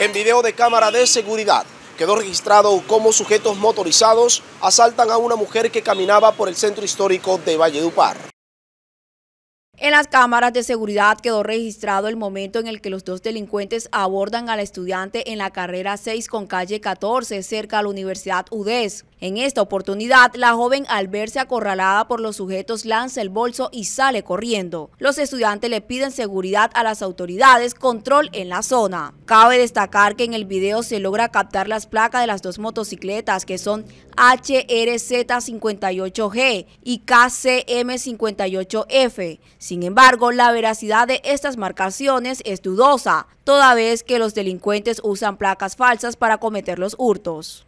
En video de cámara de seguridad quedó registrado cómo sujetos motorizados asaltan a una mujer que caminaba por el centro histórico de Valledupar. En las cámaras de seguridad quedó registrado el momento en el que los dos delincuentes abordan al estudiante en la carrera 6 con calle 14 cerca a la Universidad UDES. En esta oportunidad, la joven al verse acorralada por los sujetos lanza el bolso y sale corriendo. Los estudiantes le piden seguridad a las autoridades, control en la zona. Cabe destacar que en el video se logra captar las placas de las dos motocicletas que son HRZ58G y KCM58F sin embargo, la veracidad de estas marcaciones es dudosa, toda vez que los delincuentes usan placas falsas para cometer los hurtos.